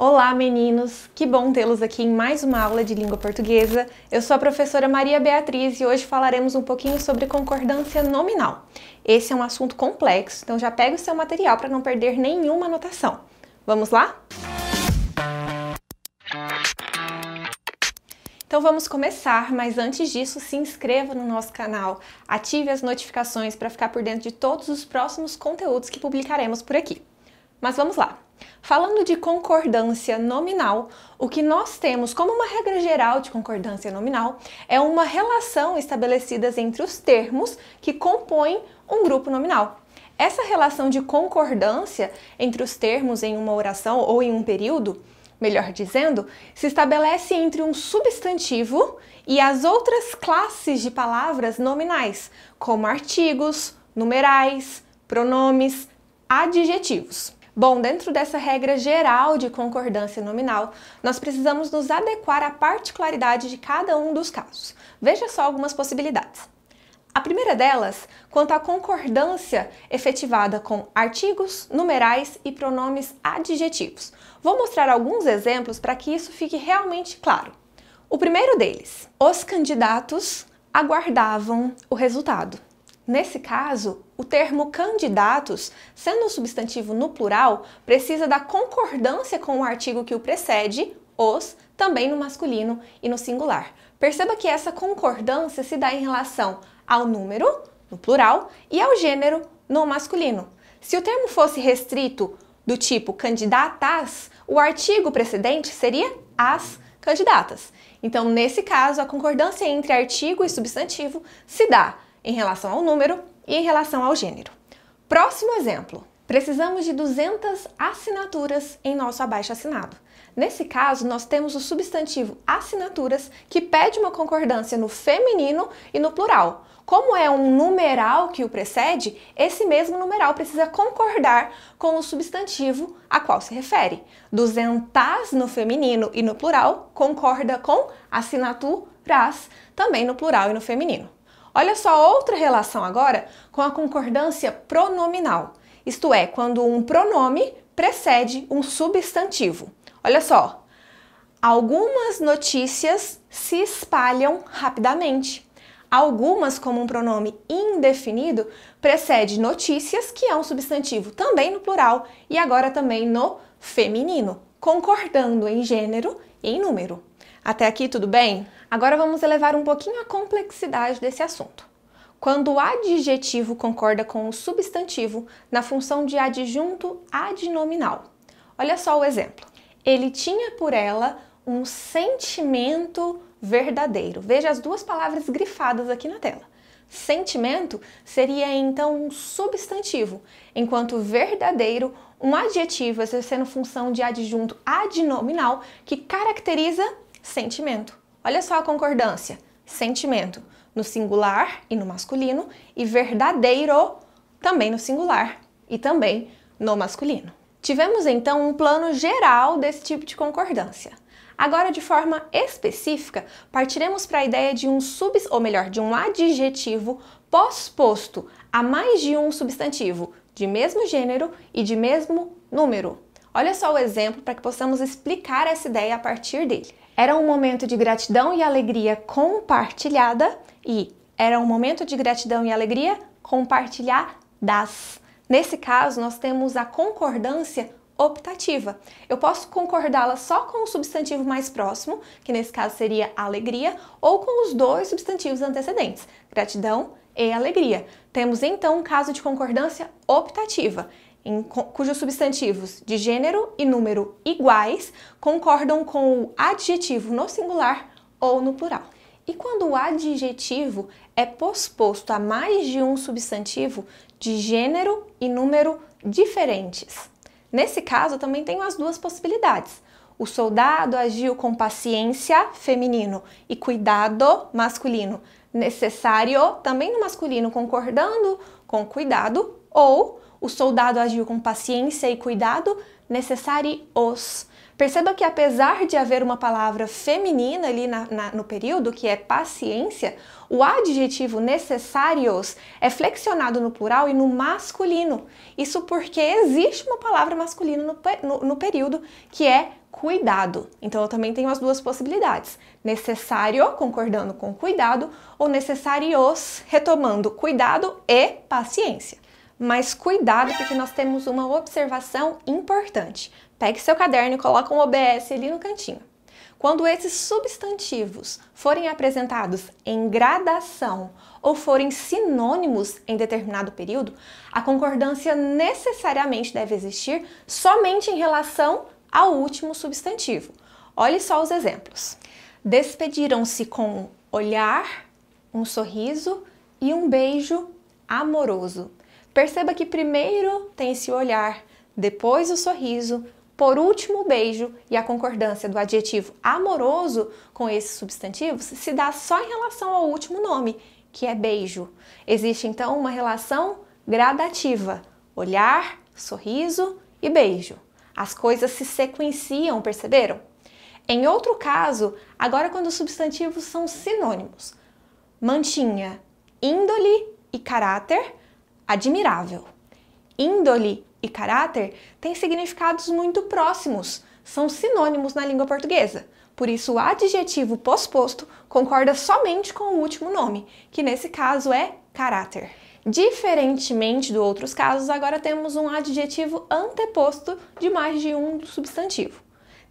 Olá, meninos! Que bom tê-los aqui em mais uma aula de língua portuguesa. Eu sou a professora Maria Beatriz e hoje falaremos um pouquinho sobre concordância nominal. Esse é um assunto complexo, então já pega o seu material para não perder nenhuma anotação. Vamos lá? Então vamos começar, mas antes disso, se inscreva no nosso canal, ative as notificações para ficar por dentro de todos os próximos conteúdos que publicaremos por aqui. Mas vamos lá! Falando de concordância nominal, o que nós temos como uma regra geral de concordância nominal é uma relação estabelecida entre os termos que compõem um grupo nominal. Essa relação de concordância entre os termos em uma oração ou em um período, melhor dizendo, se estabelece entre um substantivo e as outras classes de palavras nominais, como artigos, numerais, pronomes, adjetivos. Bom, dentro dessa regra geral de concordância nominal, nós precisamos nos adequar à particularidade de cada um dos casos. Veja só algumas possibilidades. A primeira delas, quanto à concordância efetivada com artigos, numerais e pronomes adjetivos. Vou mostrar alguns exemplos para que isso fique realmente claro. O primeiro deles, os candidatos aguardavam o resultado. Nesse caso, o termo candidatos, sendo um substantivo no plural, precisa da concordância com o artigo que o precede, os, também no masculino e no singular. Perceba que essa concordância se dá em relação ao número, no plural, e ao gênero, no masculino. Se o termo fosse restrito do tipo candidatas, o artigo precedente seria as candidatas. Então, nesse caso, a concordância entre artigo e substantivo se dá em relação ao número e em relação ao gênero. Próximo exemplo. Precisamos de 200 assinaturas em nosso abaixo assinado. Nesse caso, nós temos o substantivo assinaturas que pede uma concordância no feminino e no plural. Como é um numeral que o precede, esse mesmo numeral precisa concordar com o substantivo a qual se refere. Duzentas no feminino e no plural concorda com assinaturas também no plural e no feminino. Olha só outra relação agora com a concordância pronominal, isto é, quando um pronome precede um substantivo. Olha só. Algumas notícias se espalham rapidamente. Algumas, como um pronome indefinido, precede notícias, que é um substantivo também no plural e agora também no feminino, concordando em gênero e em número. Até aqui tudo bem? Agora vamos elevar um pouquinho a complexidade desse assunto. Quando o adjetivo concorda com o substantivo na função de adjunto adnominal. Olha só o exemplo. Ele tinha por ela um sentimento verdadeiro. Veja as duas palavras grifadas aqui na tela. Sentimento seria então um substantivo, enquanto verdadeiro um adjetivo exercendo função de adjunto adnominal que caracteriza sentimento. Olha só a concordância: sentimento no singular e no masculino, e verdadeiro também no singular e também no masculino. Tivemos então um plano geral desse tipo de concordância. Agora, de forma específica, partiremos para a ideia de um sub, ou melhor, de um adjetivo posposto a mais de um substantivo de mesmo gênero e de mesmo número. Olha só o exemplo para que possamos explicar essa ideia a partir dele. Era um momento de gratidão e alegria compartilhada e era um momento de gratidão e alegria compartilhadas. Nesse caso, nós temos a concordância optativa. Eu posso concordá-la só com o substantivo mais próximo, que nesse caso seria alegria, ou com os dois substantivos antecedentes, gratidão e alegria. Temos então um caso de concordância optativa em, cujos substantivos de gênero e número iguais concordam com o adjetivo no singular ou no plural. E quando o adjetivo é posposto a mais de um substantivo de gênero e número diferentes. Nesse caso, também tenho as duas possibilidades. O soldado agiu com paciência feminino e cuidado masculino. Necessário também no masculino, concordando com cuidado, ou o soldado agiu com paciência e cuidado, necessari os. Perceba que apesar de haver uma palavra feminina ali na, na, no período, que é paciência, o adjetivo necessários é flexionado no plural e no masculino. Isso porque existe uma palavra masculina no, no, no período, que é cuidado. Então eu também tenho as duas possibilidades. Necessário, concordando com cuidado, ou necessários, retomando cuidado e paciência. Mas cuidado porque nós temos uma observação importante. Pegue seu caderno e coloque um OBS ali no cantinho. Quando esses substantivos forem apresentados em gradação ou forem sinônimos em determinado período, a concordância necessariamente deve existir somente em relação ao último substantivo. Olhe só os exemplos. Despediram-se com um olhar, um sorriso e um beijo amoroso. Perceba que primeiro tem esse olhar, depois o sorriso, por último, o beijo e a concordância do adjetivo amoroso com esses substantivos se dá só em relação ao último nome, que é beijo. Existe então uma relação gradativa: olhar, sorriso e beijo. As coisas se sequenciam, perceberam? Em outro caso, agora quando os substantivos são sinônimos, mantinha índole e caráter admirável. Índole e caráter têm significados muito próximos, são sinônimos na língua portuguesa. Por isso, o adjetivo posposto concorda somente com o último nome, que nesse caso é caráter. Diferentemente de outros casos, agora temos um adjetivo anteposto de mais de um substantivo.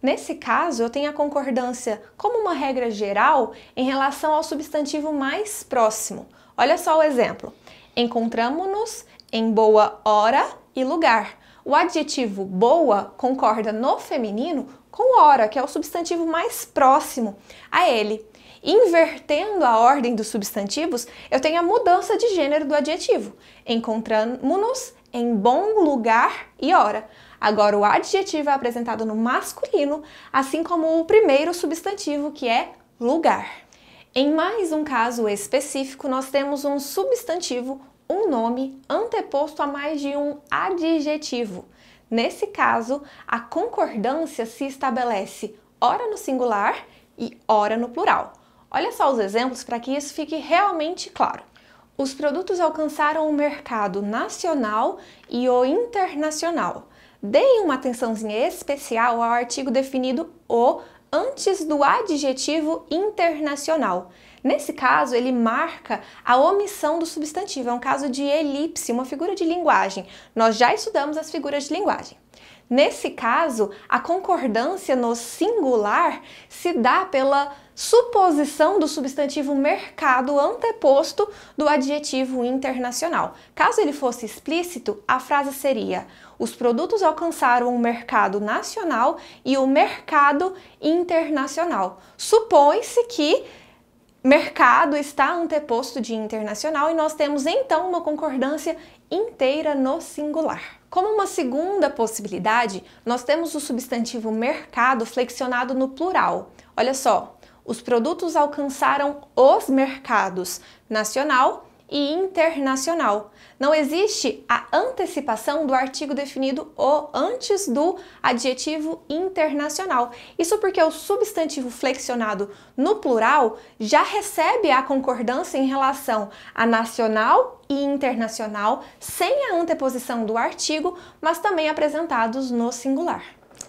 Nesse caso, eu tenho a concordância como uma regra geral em relação ao substantivo mais próximo. Olha só o exemplo. Encontramos-nos em boa hora e lugar. O adjetivo boa concorda no feminino com hora, que é o substantivo mais próximo a ele. Invertendo a ordem dos substantivos, eu tenho a mudança de gênero do adjetivo. Encontramos-nos em bom lugar e hora. Agora, o adjetivo é apresentado no masculino, assim como o primeiro substantivo, que é lugar. Em mais um caso específico, nós temos um substantivo, um nome, anteposto a mais de um adjetivo. Nesse caso, a concordância se estabelece ora no singular e ora no plural. Olha só os exemplos para que isso fique realmente claro. Os produtos alcançaram o mercado nacional e o internacional. Deem uma atençãozinha especial ao artigo definido o antes do adjetivo internacional. Nesse caso, ele marca a omissão do substantivo, é um caso de elipse, uma figura de linguagem. Nós já estudamos as figuras de linguagem. Nesse caso, a concordância no singular se dá pela suposição do substantivo mercado anteposto do adjetivo internacional. Caso ele fosse explícito, a frase seria: os produtos alcançaram o mercado nacional e o mercado internacional. Supõe-se que mercado está anteposto de internacional e nós temos então uma concordância inteira no singular. Como uma segunda possibilidade, nós temos o substantivo mercado flexionado no plural. Olha só, os produtos alcançaram os mercados nacional e internacional. Não existe a antecipação do artigo definido o antes do adjetivo internacional. Isso porque o substantivo flexionado no plural já recebe a concordância em relação a nacional e internacional, sem a anteposição do artigo, mas também apresentados no singular.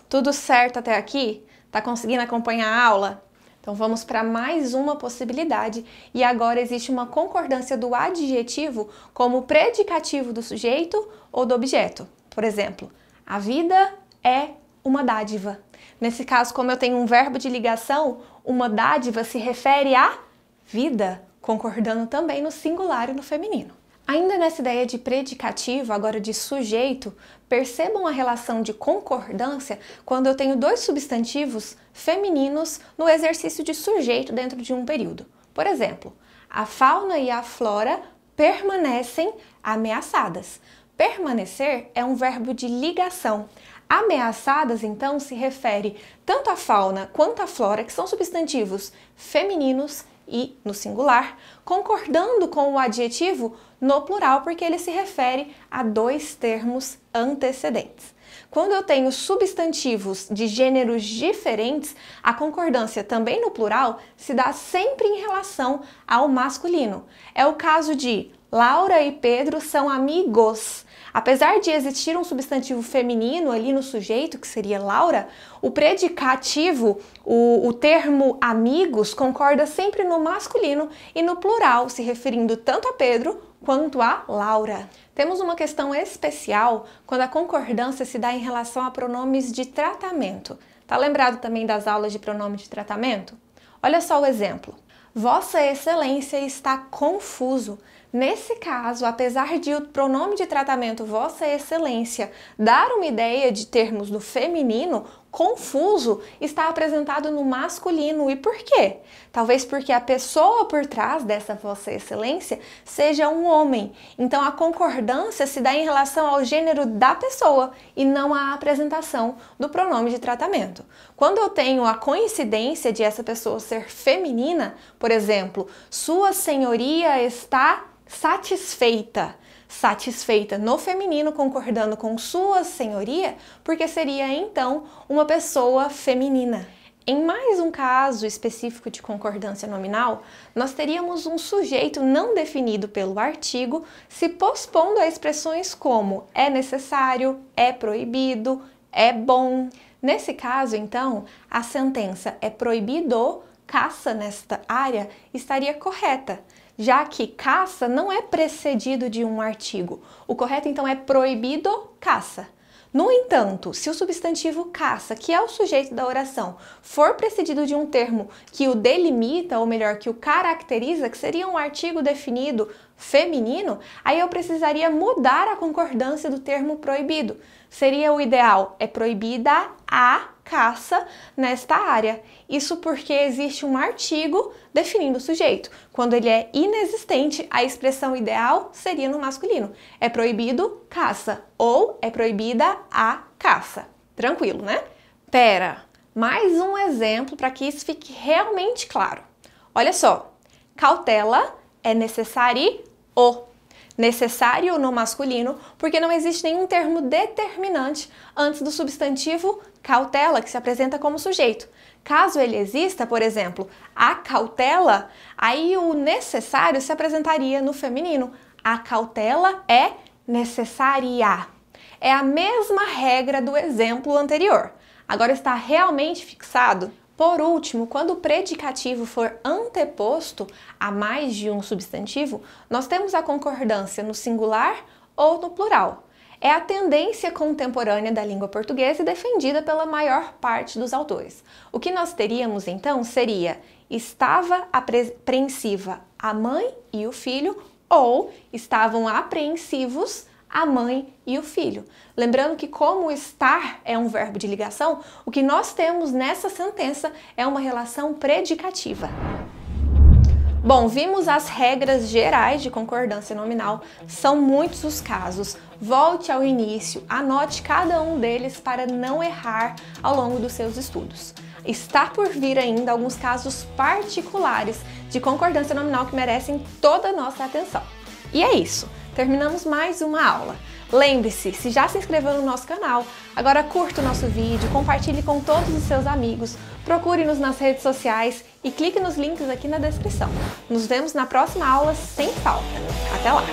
Tudo certo até aqui? Tá conseguindo acompanhar a aula? Então vamos para mais uma possibilidade e agora existe uma concordância do adjetivo como predicativo do sujeito ou do objeto. Por exemplo, a vida é uma dádiva. Nesse caso, como eu tenho um verbo de ligação, uma dádiva se refere à vida, concordando também no singular e no feminino. Ainda nessa ideia de predicativo, agora de sujeito, percebam a relação de concordância quando eu tenho dois substantivos femininos no exercício de sujeito dentro de um período. Por exemplo, a fauna e a flora permanecem ameaçadas. Permanecer é um verbo de ligação. Ameaçadas, então, se refere tanto à fauna quanto à flora, que são substantivos femininos e no singular, concordando com o adjetivo no plural, porque ele se refere a dois termos antecedentes. Quando eu tenho substantivos de gêneros diferentes, a concordância também no plural se dá sempre em relação ao masculino. É o caso de Laura e Pedro são amigos. Apesar de existir um substantivo feminino ali no sujeito, que seria Laura, o predicativo, o, o termo amigos, concorda sempre no masculino e no plural, se referindo tanto a Pedro quanto a Laura. Temos uma questão especial quando a concordância se dá em relação a pronomes de tratamento. Tá lembrado também das aulas de pronome de tratamento? Olha só o exemplo. Vossa Excelência está confuso. Nesse caso, apesar de o pronome de tratamento Vossa Excelência dar uma ideia de termos no feminino, confuso está apresentado no masculino. E por quê? Talvez porque a pessoa por trás dessa Vossa Excelência seja um homem. Então a concordância se dá em relação ao gênero da pessoa e não à apresentação do pronome de tratamento. Quando eu tenho a coincidência de essa pessoa ser feminina, por exemplo, Sua Senhoria está satisfeita satisfeita no feminino, concordando com sua senhoria, porque seria então uma pessoa feminina. Em mais um caso específico de concordância nominal, nós teríamos um sujeito não definido pelo artigo se pospondo a expressões como é necessário, é proibido, é bom. Nesse caso, então, a sentença é proibido, caça nesta área, estaria correta, já que caça não é precedido de um artigo. O correto então é proibido caça. No entanto, se o substantivo caça, que é o sujeito da oração, for precedido de um termo que o delimita, ou melhor, que o caracteriza, que seria um artigo definido feminino, aí eu precisaria mudar a concordância do termo proibido. Seria o ideal, é proibida a caça nesta área. Isso porque existe um artigo definindo o sujeito. Quando ele é inexistente, a expressão ideal seria no masculino. É proibido caça ou é proibida a caça. Tranquilo, né? Pera, mais um exemplo para que isso fique realmente claro. Olha só, cautela é necessário o necessário no masculino, porque não existe nenhum termo determinante antes do substantivo cautela, que se apresenta como sujeito. Caso ele exista, por exemplo, a cautela, aí o necessário se apresentaria no feminino. A cautela é necessária. É a mesma regra do exemplo anterior. Agora está realmente fixado por último, quando o predicativo for anteposto a mais de um substantivo, nós temos a concordância no singular ou no plural é a tendência contemporânea da língua portuguesa e defendida pela maior parte dos autores. O que nós teríamos então seria estava apreensiva a mãe e o filho ou estavam apreensivos a mãe e o filho. Lembrando que, como estar é um verbo de ligação, o que nós temos nessa sentença é uma relação predicativa. Bom, vimos as regras gerais de concordância nominal, são muitos os casos. Volte ao início, anote cada um deles para não errar ao longo dos seus estudos. Está por vir ainda alguns casos particulares de concordância nominal que merecem toda a nossa atenção. E é isso, terminamos mais uma aula. Lembre-se, se já se inscreveu no nosso canal, agora curta o nosso vídeo, compartilhe com todos os seus amigos, Procure-nos nas redes sociais e clique nos links aqui na descrição. Nos vemos na próxima aula sem falta. Até lá!